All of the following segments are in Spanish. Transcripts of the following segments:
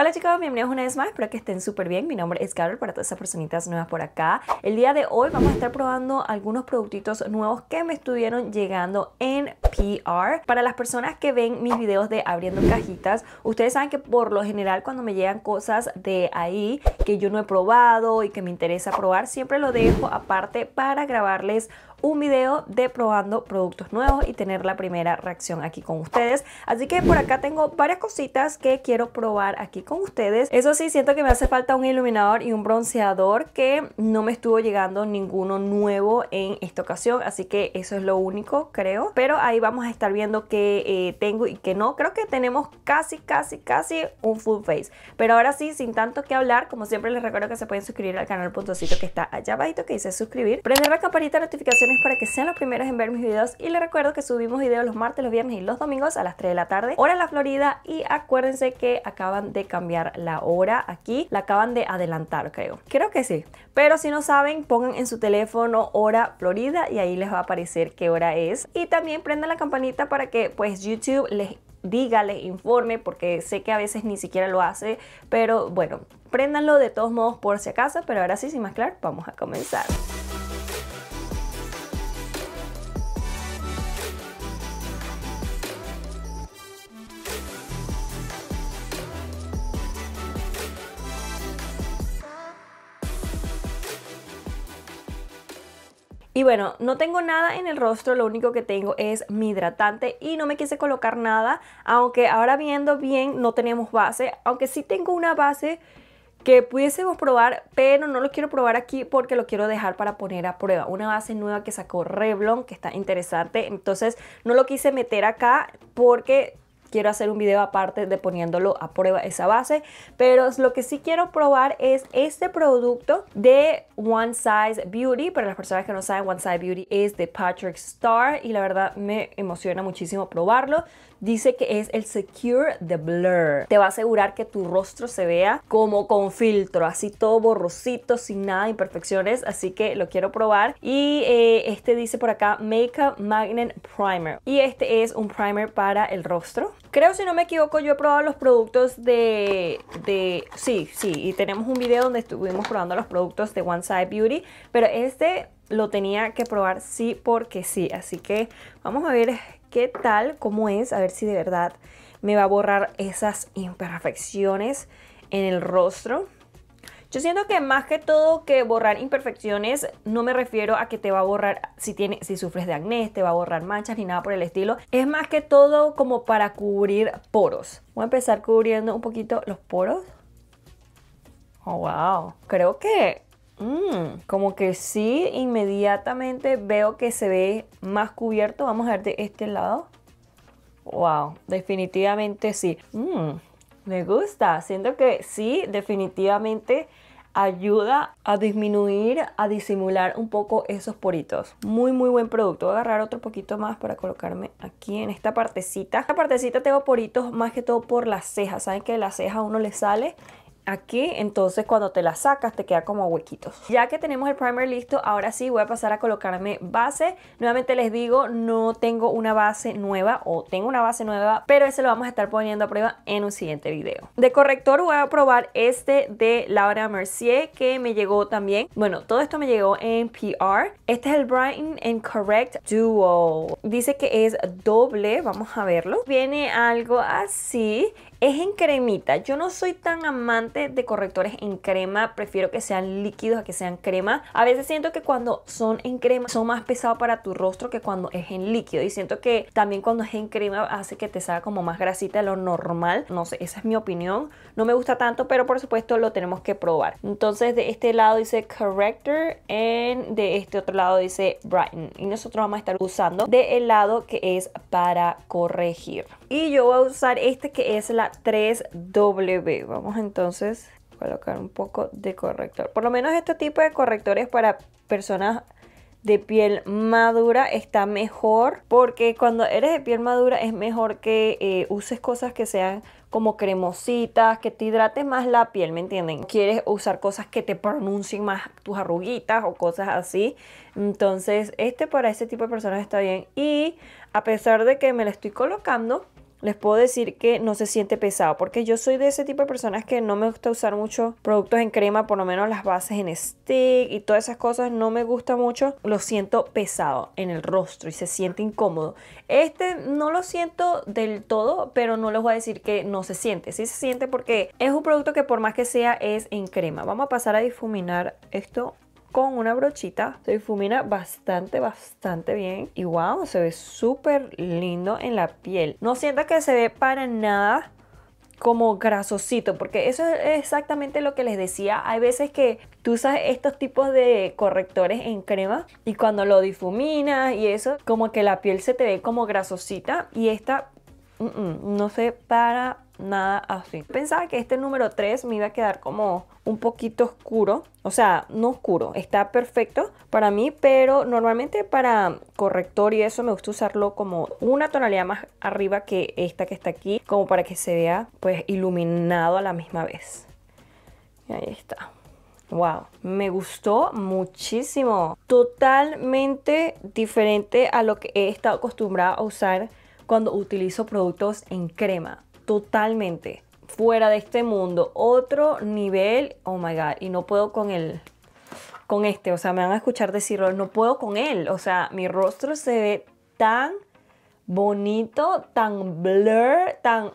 Hola chicos, bienvenidos una vez más, espero que estén súper bien. Mi nombre es Carol, para todas esas personitas nuevas por acá. El día de hoy vamos a estar probando algunos productitos nuevos que me estuvieron llegando en PR. Para las personas que ven mis videos de abriendo cajitas, ustedes saben que por lo general cuando me llegan cosas de ahí que yo no he probado y que me interesa probar, siempre lo dejo aparte para grabarles un video de probando productos nuevos y tener la primera reacción aquí con ustedes. Así que por acá tengo varias cositas que quiero probar aquí con ustedes. Eso sí, siento que me hace falta un iluminador y un bronceador que no me estuvo llegando ninguno nuevo en esta ocasión. Así que eso es lo único, creo. Pero ahí vamos a estar viendo qué eh, tengo y qué no. Creo que tenemos casi, casi, casi un full face. Pero ahora sí, sin tanto que hablar, como siempre les recuerdo que se pueden suscribir al canal puntocito que está allá abajito que dice suscribir. Prender la campanita de notificaciones para que sean los primeros en ver mis videos y les recuerdo que subimos videos los martes, los viernes y los domingos a las 3 de la tarde, hora en la Florida y acuérdense que acaban de cambiar la hora aquí, la acaban de adelantar creo, creo que sí, pero si no saben pongan en su teléfono hora Florida y ahí les va a aparecer qué hora es y también prendan la campanita para que pues YouTube les diga, les informe, porque sé que a veces ni siquiera lo hace, pero bueno, préndanlo de todos modos por si acaso, pero ahora sí, sin más claro, vamos a comenzar. Y bueno, no tengo nada en el rostro, lo único que tengo es mi hidratante y no me quise colocar nada, aunque ahora viendo bien no tenemos base, aunque sí tengo una base que pudiésemos probar, pero no lo quiero probar aquí porque lo quiero dejar para poner a prueba. Una base nueva que sacó Revlon, que está interesante, entonces no lo quise meter acá porque Quiero hacer un video aparte de poniéndolo a prueba esa base, pero lo que sí quiero probar es este producto de One Size Beauty. Para las personas que no saben, One Size Beauty es de Patrick Star y la verdad me emociona muchísimo probarlo dice que es el Secure the Blur. Te va a asegurar que tu rostro se vea como con filtro, así todo borrosito, sin nada imperfecciones, así que lo quiero probar. Y eh, este dice por acá Makeup Magnet Primer. Y este es un primer para el rostro. Creo, si no me equivoco, yo he probado los productos de... de sí, sí, y tenemos un video donde estuvimos probando los productos de One Side Beauty, pero este lo tenía que probar sí porque sí. Así que vamos a ver qué tal, cómo es, a ver si de verdad me va a borrar esas imperfecciones en el rostro. Yo siento que más que todo que borrar imperfecciones, no me refiero a que te va a borrar si, tiene, si sufres de acné, te va a borrar manchas ni nada por el estilo. Es más que todo como para cubrir poros. Voy a empezar cubriendo un poquito los poros. Oh, wow. Creo que Mm. como que sí, inmediatamente veo que se ve más cubierto. Vamos a ver de este lado. Wow, definitivamente sí. Mm, me gusta, siento que sí, definitivamente ayuda a disminuir, a disimular un poco esos poritos. Muy, muy buen producto. Voy a agarrar otro poquito más para colocarme aquí en esta partecita. Esta partecita tengo poritos más que todo por las cejas. Saben que de la ceja a uno le sale Aquí entonces cuando te la sacas te queda como huequitos. Ya que tenemos el primer listo, ahora sí voy a pasar a colocarme base. Nuevamente les digo, no tengo una base nueva o tengo una base nueva, pero ese lo vamos a estar poniendo a prueba en un siguiente video. De corrector voy a probar este de Laura Mercier que me llegó también. Bueno, todo esto me llegó en PR. Este es el Brighten and Correct Duo. Dice que es doble, vamos a verlo. Viene algo así. Es en cremita. Yo no soy tan amante de correctores en crema. Prefiero que sean líquidos a que sean crema. A veces siento que cuando son en crema son más pesados para tu rostro que cuando es en líquido. Y siento que también cuando es en crema hace que te salga como más grasita de lo normal. No sé, esa es mi opinión. No me gusta tanto, pero por supuesto lo tenemos que probar. Entonces de este lado dice corrector. En de este otro lado dice brighten. Y nosotros vamos a estar usando de el lado que es para corregir. Y yo voy a usar este que es la 3W. Vamos entonces a colocar un poco de corrector. Por lo menos este tipo de correctores para personas de piel madura está mejor porque cuando eres de piel madura es mejor que eh, uses cosas que sean como cremositas, que te hidrate más la piel, ¿me entienden? Quieres usar cosas que te pronuncien más tus arruguitas o cosas así. Entonces, este para este tipo de personas está bien. Y a pesar de que me lo estoy colocando, les puedo decir que no se siente pesado, porque yo soy de ese tipo de personas que no me gusta usar mucho productos en crema, por lo menos las bases en stick y todas esas cosas, no me gusta mucho, lo siento pesado en el rostro y se siente incómodo. Este no lo siento del todo, pero no les voy a decir que no se siente, sí se siente porque es un producto que por más que sea es en crema. Vamos a pasar a difuminar esto con una brochita. Se difumina bastante, bastante bien. Y wow, se ve súper lindo en la piel. No siento que se ve para nada como grasosito, porque eso es exactamente lo que les decía. Hay veces que tú usas estos tipos de correctores en crema y cuando lo difuminas y eso, como que la piel se te ve como grasosita y esta, mm, mm, no sé, para nada así. Pensaba que este número 3 me iba a quedar como un poquito oscuro, o sea, no oscuro, está perfecto para mí, pero normalmente para corrector y eso me gusta usarlo como una tonalidad más arriba que esta que está aquí, como para que se vea pues iluminado a la misma vez. Y ahí está. Wow, me gustó muchísimo. Totalmente diferente a lo que he estado acostumbrada a usar cuando utilizo productos en crema totalmente fuera de este mundo, otro nivel, oh my god, y no puedo con él, con este, o sea, me van a escuchar decirlo, no puedo con él, o sea, mi rostro se ve tan bonito, tan blur, tan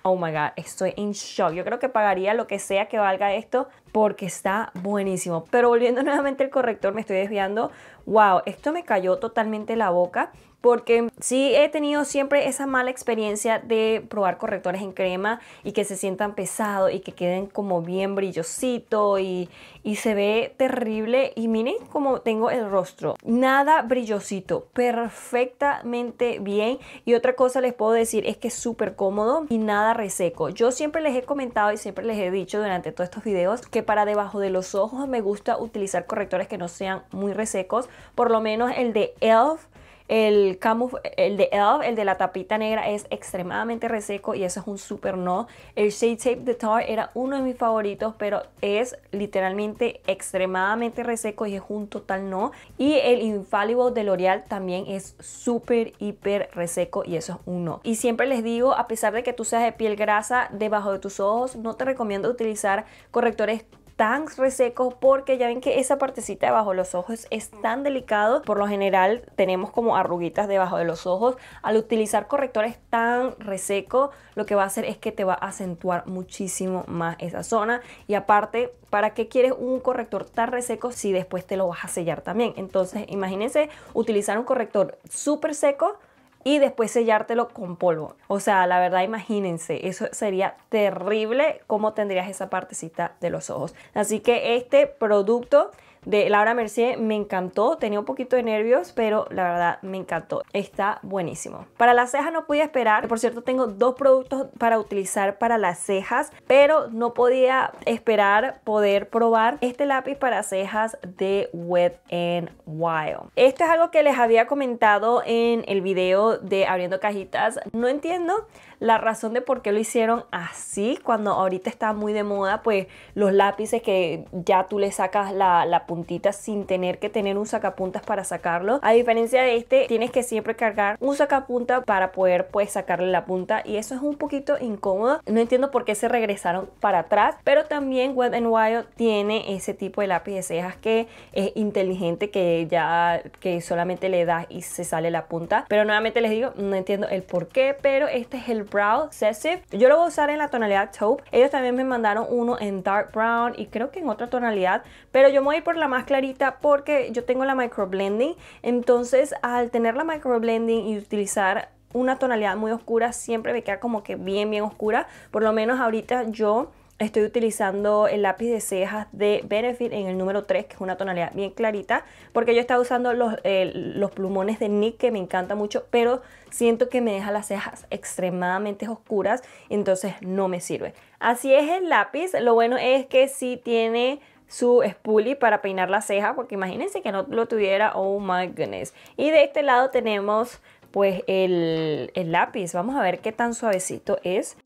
oh my god, estoy en shock. Yo creo que pagaría lo que sea que valga esto porque está buenísimo. Pero volviendo nuevamente al corrector, me estoy desviando. Wow, esto me cayó totalmente la boca porque sí he tenido siempre esa mala experiencia de probar correctores en crema y que se sientan pesados y que queden como bien brillosito y, se ve terrible. Y miren cómo tengo el rostro, nada brillosito, perfectamente bien. Y otra cosa les puedo decir es que es súper cómodo y nada reseco. Yo siempre les he comentado y siempre les he dicho durante todos estos videos que para debajo de los ojos me gusta utilizar correctores que no sean muy resecos, por lo menos el de ELF el, camuf el de Elf, el de la tapita negra, es extremadamente reseco y eso es un super no. El Shade Tape de Tar era uno de mis favoritos, pero es literalmente extremadamente reseco y es un total no. Y el Infallible de L'Oreal también es súper, hiper reseco y eso es un no. Y siempre les digo, a pesar de que tú seas de piel grasa, debajo de tus ojos, no te recomiendo utilizar correctores tan reseco, porque ya ven que esa partecita debajo de los ojos es tan delicado. Por lo general tenemos como arruguitas debajo de los ojos. Al utilizar correctores tan resecos, lo que va a hacer es que te va a acentuar muchísimo más esa zona. Y aparte, ¿para qué quieres un corrector tan reseco si después te lo vas a sellar también? Entonces, imagínense utilizar un corrector súper seco y después sellártelo con polvo. O sea, la verdad, imagínense, eso sería terrible cómo tendrías esa partecita de los ojos. Así que este producto de Laura Mercier me encantó. Tenía un poquito de nervios, pero la verdad me encantó. Está buenísimo. Para las cejas no podía esperar. Por cierto, tengo dos productos para utilizar para las cejas, pero no podía esperar poder probar este lápiz para cejas de Wet n Wild. Esto es algo que les había comentado en el video de abriendo cajitas. No entiendo la razón de por qué lo hicieron así, cuando ahorita está muy de moda, pues los lápices que ya tú le sacas la, puntita sin tener que tener un sacapuntas para sacarlo. A diferencia de este, tienes que siempre cargar un sacapunta para poder pues sacarle la punta y eso es un poquito incómodo. No entiendo por qué se regresaron para atrás, pero también Wet n Wild tiene ese tipo de lápiz de cejas que es inteligente, que ya que solamente le das y se sale la punta. Pero nuevamente les digo, no entiendo el por qué, pero este es el Brow Excessive. Yo lo voy a usar en la tonalidad taupe. Ellos también me mandaron uno en Dark Brown y creo que en otra tonalidad. Pero yo me voy a ir por la más clarita porque yo tengo la Micro Blending. Entonces al tener la Micro Blending y utilizar una tonalidad muy oscura siempre me queda como que bien bien oscura por lo menos ahorita yo Estoy utilizando el lápiz de cejas de Benefit en el número 3, que es una tonalidad bien clarita, porque yo estaba usando eh, los, plumones de Nick, que me encanta mucho, pero siento que me deja las cejas extremadamente oscuras, entonces no me sirve. Así es el lápiz, lo bueno es que sí tiene su spoolie para peinar la ceja, porque imagínense que no lo tuviera, oh my goodness. Y de este lado tenemos pues el lápiz, vamos a ver qué tan suavecito es.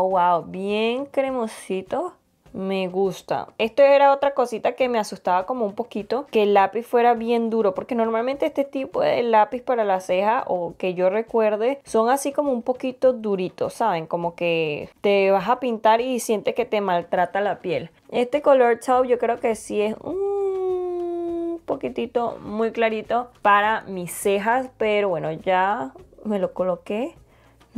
Oh, wow, bien cremosito. Me gusta. Esto era otra cosita que me asustaba como un poquito, que el lápiz fuera bien duro, porque normalmente este tipo de lápiz para la ceja o que yo recuerde son así como un poquito duritos, ¿saben? Como que te vas a pintar y sientes que te maltrata la piel. Este color chao, yo creo que sí es un poquitito muy clarito para mis cejas, pero bueno, ya me lo coloqué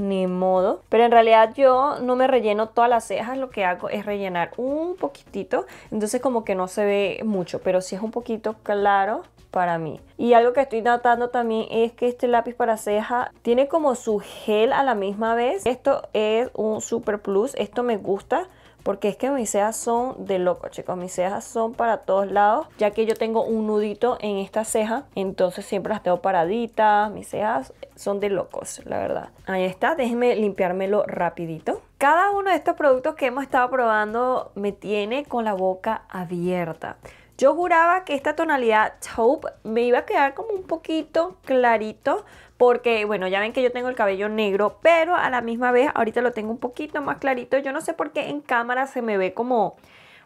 ni modo. Pero en realidad yo no me relleno todas las cejas, lo que hago es rellenar un poquitito, entonces como que no se ve mucho, pero si es un poquito claro para mí. Y algo que estoy notando también es que este lápiz para ceja tiene como su gel a la misma vez. Esto es un super plus, esto me gusta porque es que mis cejas son de loco, chicos. Mis cejas son para todos lados, ya que yo tengo un nudito en esta ceja, entonces siempre las tengo paraditas. Mis cejas son de locos, la verdad. Ahí está, déjenme limpiármelo rapidito. Cada uno de estos productos que hemos estado probando me tiene con la boca abierta. Yo juraba que esta tonalidad taupe me iba a quedar como un poquito clarito, porque bueno, ya ven que yo tengo el cabello negro, pero a la misma vez ahorita lo tengo un poquito más clarito. Yo no sé por qué en cámara se me ve como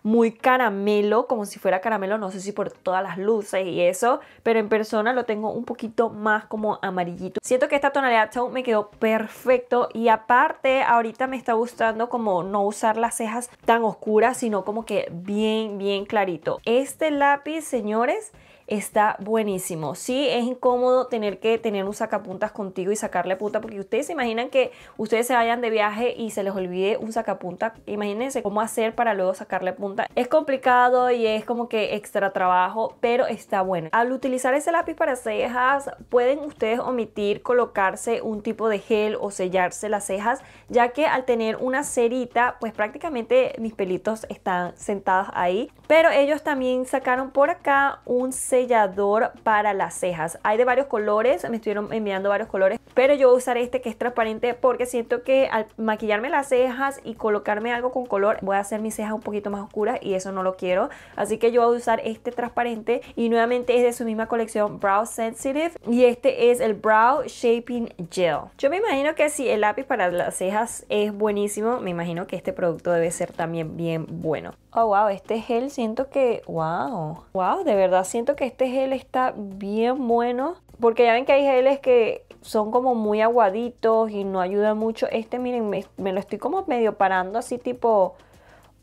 muy caramelo, como si fuera caramelo, no sé si por todas las luces y eso, pero en persona lo tengo un poquito más como amarillito. Siento que esta tonalidad me quedó perfecto y aparte ahorita me está gustando como no usar las cejas tan oscuras, sino como que bien, bien clarito. Este lápiz, señores, está buenísimo. Sí, es incómodo tener que tener un sacapuntas contigo y sacarle punta, porque ustedes se imaginan que ustedes se vayan de viaje y se les olvide un sacapunta. Imagínense cómo hacer para luego sacarle punta. Es complicado y es como que extra trabajo, pero está bueno. Al utilizar ese lápiz para cejas, pueden ustedes omitir colocarse un tipo de gel o sellarse las cejas, ya que al tener una cerita, pues prácticamente mis pelitos están sentados ahí. Pero ellos también sacaron por acá un sellador para las cejas. Hay de varios colores, me estuvieron enviando varios colores, pero yo voy a usar este que es transparente porque siento que al maquillarme las cejas y colocarme algo con color, voy a hacer mis cejas un poquito más oscuras y eso no lo quiero. Así que yo voy a usar este transparente y nuevamente es de su misma colección Brow Sensitive y este es el Brow Shaping Gel. Yo me imagino que si el lápiz para las cejas es buenísimo, me imagino que este producto debe ser también bien bueno. Oh wow, este gel siento que wow, wow, de verdad siento que este gel está bien bueno. Porque ya ven que hay geles que son como muy aguaditos y no ayudan mucho. Este, miren, me, lo estoy como medio parando así tipo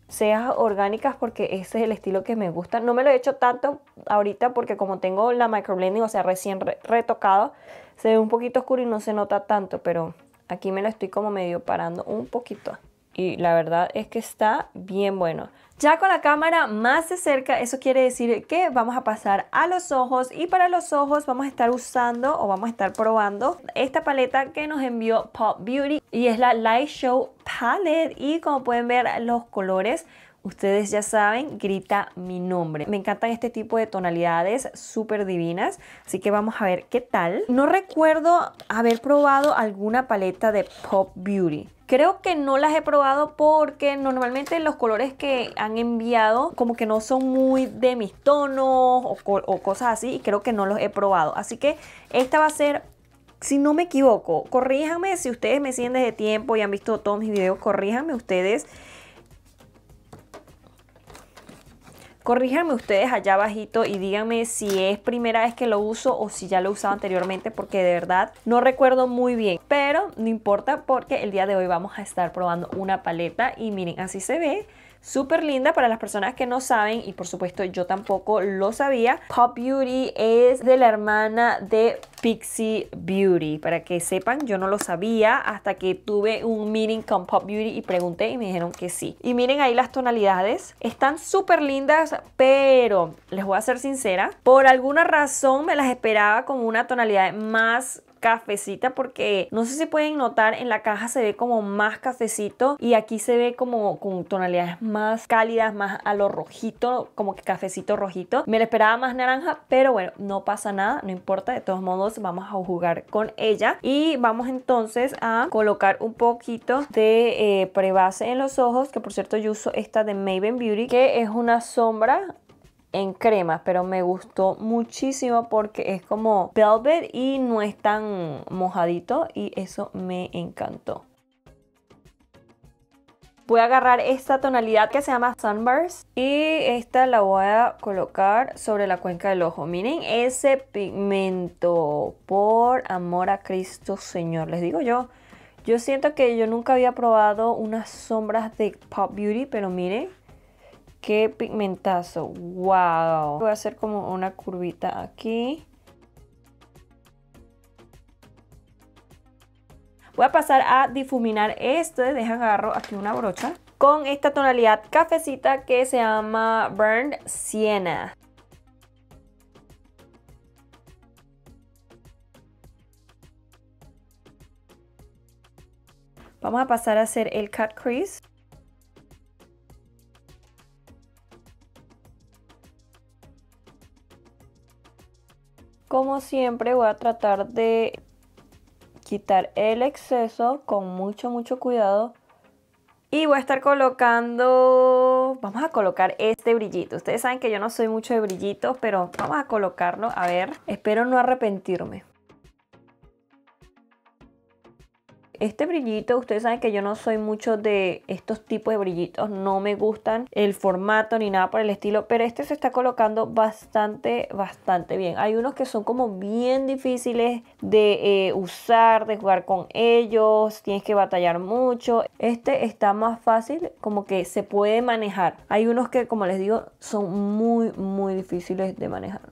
cejas orgánicas porque ese es el estilo que me gusta. No me lo he hecho tanto ahorita porque como tengo la microblending, o sea, recién retocado, se ve un poquito oscuro y no se nota tanto, pero aquí me lo estoy como medio parando un poquito. Y la verdad es que está bien bueno. Ya con la cámara más de cerca, eso quiere decir que vamos a pasar a los ojos y para los ojos vamos a estar usando o vamos a estar probando esta paleta que nos envió Pop Beauty y es la Light Show Palette y como pueden ver los colores Ustedes ya saben, grita mi nombre. Me encantan este tipo de tonalidades súper divinas, así que vamos a ver qué tal. No recuerdo haber probado alguna paleta de Pop Beauty. Creo que no las he probado porque normalmente los colores que han enviado como que no son muy de mis tonos o, cosas así y creo que no los he probado. Así que esta va a ser si no me equivoco, corríjanme si ustedes me siguen desde tiempo y han visto todos mis videos, corríjanme ustedes Corríjanme ustedes allá abajito y díganme si es primera vez que lo uso o si ya lo he usado anteriormente porque de verdad no recuerdo muy bien. Pero no importa porque el día de hoy vamos a estar probando una paleta y miren, así se ve. Súper linda para las personas que no saben y por supuesto yo tampoco lo sabía. Pop Beauty es de la hermana de Pixie Beauty. Para que sepan, yo no lo sabía hasta que tuve un meeting con Pop Beauty y pregunté y me dijeron que sí. Y miren ahí las tonalidades. Están súper lindas, pero les voy a ser sincera. Por alguna razón me las esperaba con una tonalidad más cafecita porque no sé si pueden notar en la caja se ve como más cafecito y aquí se ve como con tonalidades más cálidas, más a lo rojito, como que cafecito rojito. Me la esperaba más naranja, pero bueno, no pasa nada, no importa, de todos modos vamos a jugar con ella y vamos entonces a colocar un poquito de eh, prebase en los ojos, que por cierto yo uso esta de Maven Beauty, que es una sombra en crema, pero me gustó muchísimo porque es como velvet y no es tan mojadito y eso me encantó. Voy a agarrar esta tonalidad que se llama Sunburst y esta la voy a colocar sobre la cuenca del ojo. Miren ese pigmento, por amor a Cristo Señor, les digo yo. Yo siento que yo nunca había probado unas sombras de Pop Beauty, pero miren, Qué pigmentazo, wow. Voy a hacer como una curvita aquí. Voy a pasar a difuminar esto, deja agarro aquí una brocha, con esta tonalidad cafecita que se llama Burned Sienna. Vamos a pasar a hacer el cut crease. Como siempre voy a tratar de quitar el exceso con mucho, mucho cuidado. Y voy a estar colocando, vamos a colocar este brillito. Ustedes saben que yo no soy mucho de brillitos, pero vamos a colocarlo. A ver, espero no arrepentirme. Este brillito, ustedes saben que yo no soy mucho de estos tipos de brillitos, no me gustan el formato ni nada por el estilo, pero este se está colocando bastante, bastante bien. Hay unos que son como bien difíciles de eh, usar, de jugar con ellos, tienes que batallar mucho. Este está más fácil, como que se puede manejar. Hay unos que, como les digo, son muy, muy difíciles de manejar.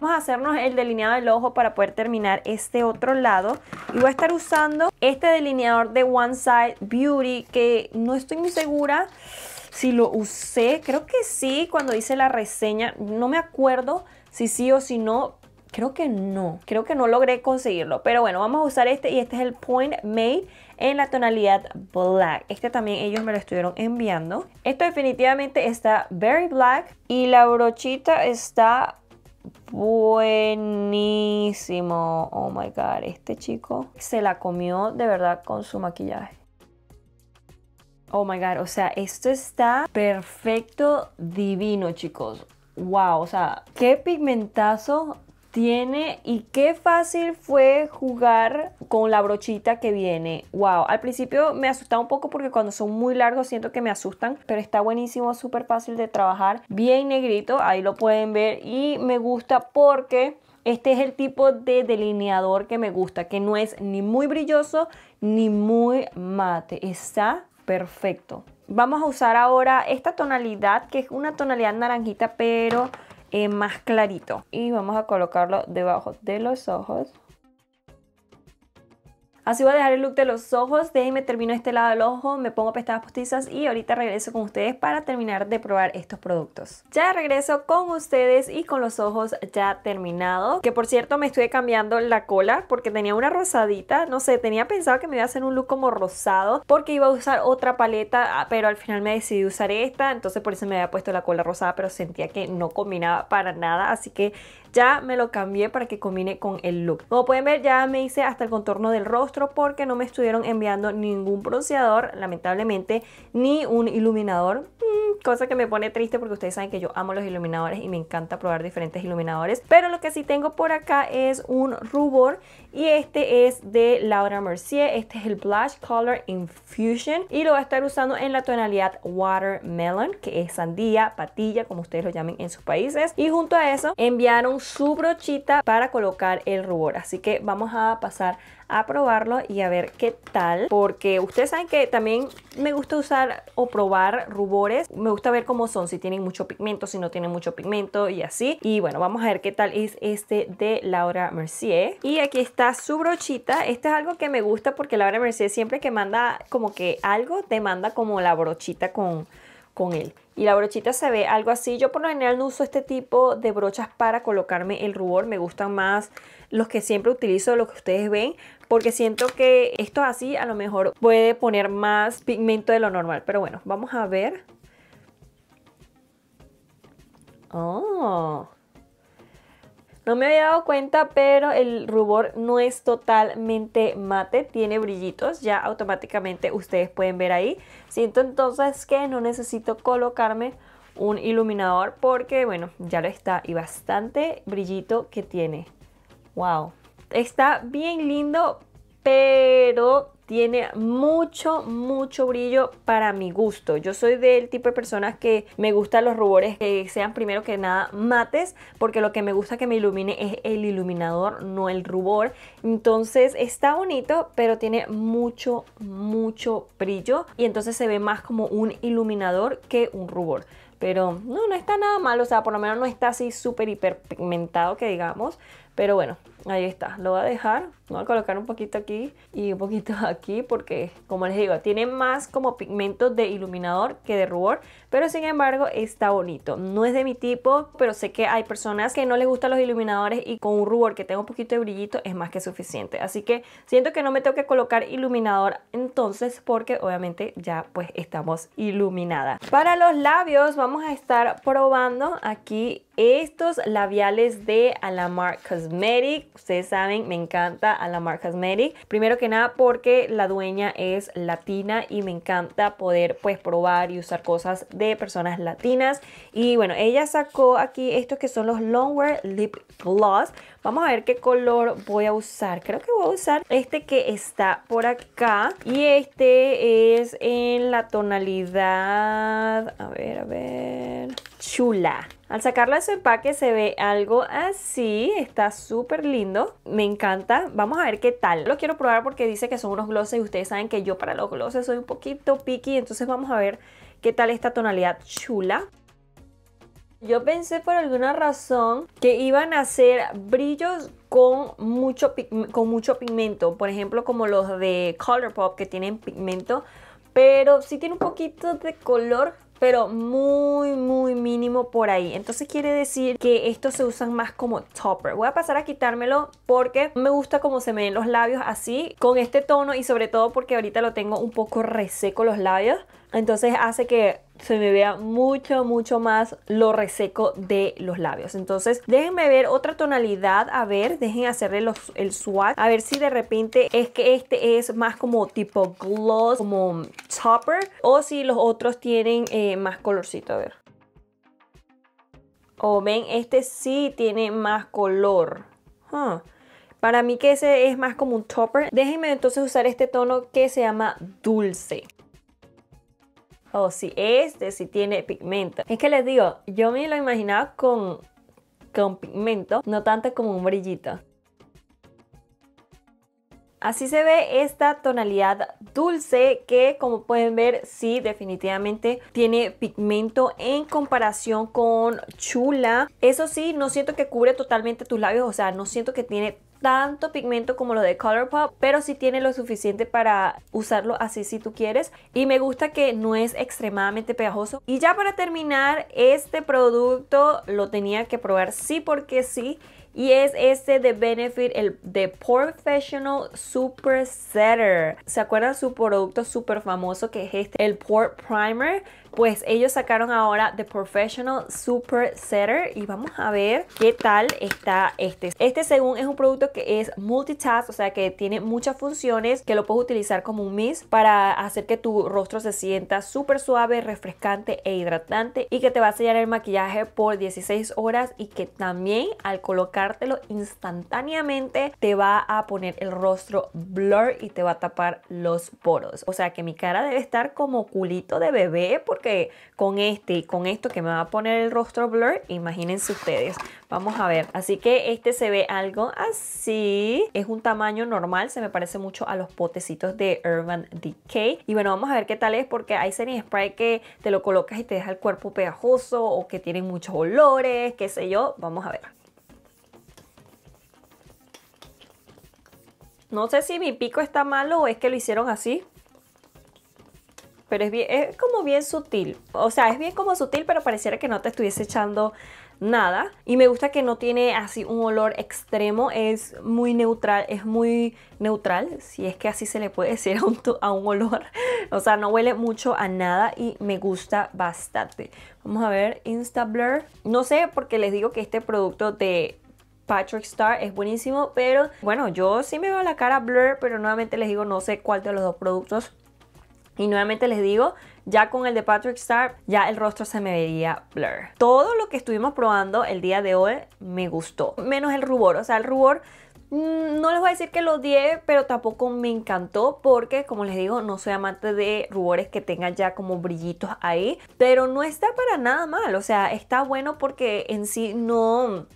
Vamos a hacernos el delineado del ojo para poder terminar este otro lado. Y voy a estar usando este delineador de One Side Beauty que no estoy muy segura si lo usé. Creo que sí, cuando hice la reseña. No me acuerdo si sí o si no, Creo que no, creo que no logré conseguirlo. Pero bueno, vamos a usar este y este es el Point Made en la tonalidad black. Este también ellos me lo estuvieron enviando. Esto definitivamente está very black y la brochita está buenísimo. Oh my god, este chico se la comió de verdad con su maquillaje. Oh my god, o sea, esto está perfecto, divino, chicos. Wow, o sea, qué pigmentazo tiene y qué fácil fue jugar con la brochita que viene. Wow, al principio me asustaba un poco porque cuando son muy largos siento que me asustan, pero está buenísimo, súper fácil de trabajar, bien negrito, ahí lo pueden ver y me gusta porque este es el tipo de delineador que me gusta, que no es ni muy brilloso ni muy mate, está perfecto. Vamos a usar ahora esta tonalidad que es una tonalidad naranjita pero eh, más clarito. Y vamos a colocarlo debajo de los ojos. Así voy a dejar el look de los ojos, de ahí me termino este lado del ojo, me pongo pestañas postizas y ahorita regreso con ustedes para terminar de probar estos productos. Ya regreso con ustedes y con los ojos ya terminados, que por cierto me estuve cambiando la cola porque tenía una rosadita, no sé, tenía pensado que me iba a hacer un look como rosado porque iba a usar otra paleta, ah, pero al final me decidí usar esta, entonces por eso me había puesto la cola rosada, pero sentía que no combinaba para nada, así que ya me lo cambié para que combine con el look. Como pueden ver ya me hice hasta el contorno del rostro porque no me estuvieron enviando ningún bronceador, lamentablemente, ni un iluminador. Mm, cosa que me pone triste porque ustedes saben que yo amo los iluminadores y me encanta probar diferentes iluminadores. Pero lo que sí tengo por acá es un rubor y este es de Laura Mercier, este es el Blush Color Infusion y lo voy a estar usando en la tonalidad Watermelon, que es sandía, patilla, como ustedes lo llamen en sus países. Y junto a eso enviaron su brochita para colocar el rubor, así que vamos a pasar a probarlo y a ver qué tal. Porque ustedes saben que también me gusta usar o probar rubores. Me gusta ver cómo son, si tienen mucho pigmento, si no tienen mucho pigmento y así. Y bueno, vamos a ver qué tal es este de Laura Mercier. Y aquí está su brochita. Este es algo que me gusta porque Laura Mercier siempre que manda como que algo, te manda como la brochita con, con él y la brochita se ve algo así. Yo por lo general no uso este tipo de brochas para colocarme el rubor, me gustan más los que siempre utilizo, los que ustedes ven, porque siento que esto así a lo mejor puede poner más pigmento de lo normal. Pero bueno, vamos a ver. Oh. No me había dado cuenta, pero el rubor no es totalmente mate, tiene brillitos, ya automáticamente ustedes pueden ver ahí. Siento entonces que no necesito colocarme un iluminador porque, bueno, ya lo está y bastante brillito que tiene. Wow. Está bien lindo, pero tiene mucho, mucho brillo para mi gusto. Yo soy del tipo de personas que me gustan los rubores que sean primero que nada mates, porque lo que me gusta que me ilumine es el iluminador, no el rubor. Entonces está bonito, pero tiene mucho, mucho brillo y entonces se ve más como un iluminador que un rubor. Pero no, no está nada mal, o sea, por lo menos no está así súper hiper pigmentado que digamos. Pero bueno, ahí está, lo voy a dejar, lo voy a colocar un poquito aquí y un poquito aquí porque, como les digo, tiene más como pigmentos de iluminador que de rubor, pero sin embargo está bonito. No es de mi tipo, pero sé que hay personas que no les gustan los iluminadores y con un rubor que tenga un poquito de brillito es más que suficiente. Así que siento que no me tengo que colocar iluminador entonces porque obviamente ya pues estamos iluminada. Para los labios vamos a estar probando aquí estos labiales de Alamar Cosmetic. Ustedes saben, me encanta Alamar Cosmetic. Primero que nada porque la dueña es latina y me encanta poder pues probar y usar cosas de personas latinas. Y bueno, ella sacó aquí estos que son los Longwear Lip Gloss. Vamos a ver qué color voy a usar. Creo que voy a usar este que está por acá. Y este es en la tonalidad... A ver, a ver chula. Al sacarlo de su empaque se ve algo así, está súper lindo, me encanta, vamos a ver qué tal. Lo quiero probar porque dice que son unos glosses y ustedes saben que yo para los glosses soy un poquito picky, entonces vamos a ver qué tal esta tonalidad chula. Yo pensé por alguna razón que iban a ser brillos con mucho, con mucho pigmento, por ejemplo como los de Colourpop que tienen pigmento, pero sí tiene un poquito de color pero muy, muy mínimo por ahí. Entonces quiere decir que estos se usan más como topper. Voy a pasar a quitármelo porque me gusta cómo se me ven los labios así, con este tono y sobre todo porque ahorita lo tengo un poco reseco los labios. Entonces hace que se me vea mucho, mucho más lo reseco de los labios. Entonces déjenme ver otra tonalidad, a ver, dejen hacerle el swatch, a ver si de repente es que este es más como tipo gloss, como topper, o si los otros tienen eh, más colorcito, a ver. O oh, ven, este sí tiene más color. Para mí que ese es más como un topper. Déjenme entonces usar este tono que se llama dulce o oh, si este, sí tiene pigmento. Es que les digo, yo me lo imaginaba con, con pigmento, no tanto como un brillito. Así se ve esta tonalidad dulce que como pueden ver sí definitivamente tiene pigmento en comparación con chula. Eso sí, no siento que cubre totalmente tus labios, o sea, no siento que tiene tanto pigmento como lo de Colourpop, pero sí tiene lo suficiente para usarlo así si tú quieres. Y me gusta que no es extremadamente pegajoso. Y ya para terminar, este producto lo tenía que probar sí porque sí. Y es este de Benefit, el de Professional Super Setter. ¿Se acuerdan su producto súper famoso que es este? El Pore Primer pues ellos sacaron ahora The Professional Super Setter y vamos a ver qué tal está este. Este según es un producto que es multitask, o sea que tiene muchas funciones que lo puedes utilizar como un mist para hacer que tu rostro se sienta súper suave, refrescante e hidratante y que te va a sellar el maquillaje por 16 horas y que también al colocártelo instantáneamente te va a poner el rostro blur y te va a tapar los poros. O sea que mi cara debe estar como culito de bebé que con este y con esto que me va a poner el rostro blur, imagínense ustedes. Vamos a ver. Así que este se ve algo así. Es un tamaño normal, se me parece mucho a los potecitos de Urban Decay. Y bueno, vamos a ver qué tal es porque hay setting spray que te lo colocas y te deja el cuerpo pegajoso o que tienen muchos olores, qué sé yo. Vamos a ver. No sé si mi pico está malo o es que lo hicieron así pero es, bien, es como bien sutil. O sea, es bien como sutil, pero pareciera que no te estuviese echando nada. Y me gusta que no tiene así un olor extremo, es muy neutral, es muy neutral, si es que así se le puede decir a un, olor. O sea, no huele mucho a nada y me gusta bastante. Vamos a ver, Instablur. No sé, porque les digo que este producto de Patrick Star es buenísimo, pero bueno, yo sí me veo la cara blur, pero nuevamente les digo, no sé cuál de los dos productos y nuevamente les digo, ya con el de Patrick Star, ya el rostro se me veía blur. Todo lo que estuvimos probando el día de hoy me gustó, menos el rubor. O sea, el rubor mm, no les voy a decir que lo odié, pero tampoco me encantó porque, como les digo, no soy amante de rubores que tengan ya como brillitos ahí. Pero no está para nada mal, o sea, está bueno porque en sí no,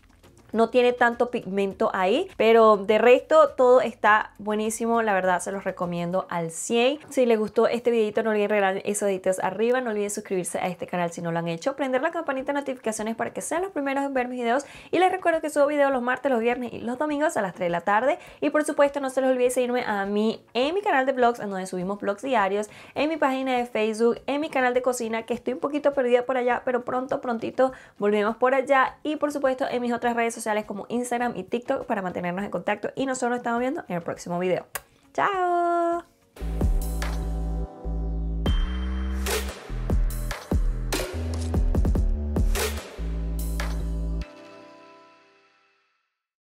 no tiene tanto pigmento ahí, pero de resto todo está buenísimo, la verdad se los recomiendo al 100. Si les gustó este videito no olviden regalar esos deditos arriba, no olviden suscribirse a este canal si no lo han hecho, prender la campanita de notificaciones para que sean los primeros en ver mis videos y les recuerdo que subo videos los martes, los viernes y los domingos a las 3 de la tarde y por supuesto no se les olvide seguirme a mí en mi canal de blogs en donde subimos blogs diarios, en mi página de Facebook, en mi canal de cocina que estoy un poquito perdida por allá, pero pronto prontito volvemos por allá y por supuesto en mis otras redes sociales como Instagram y TikTok para mantenernos en contacto y nosotros nos estamos viendo en el próximo video. ¡Chao!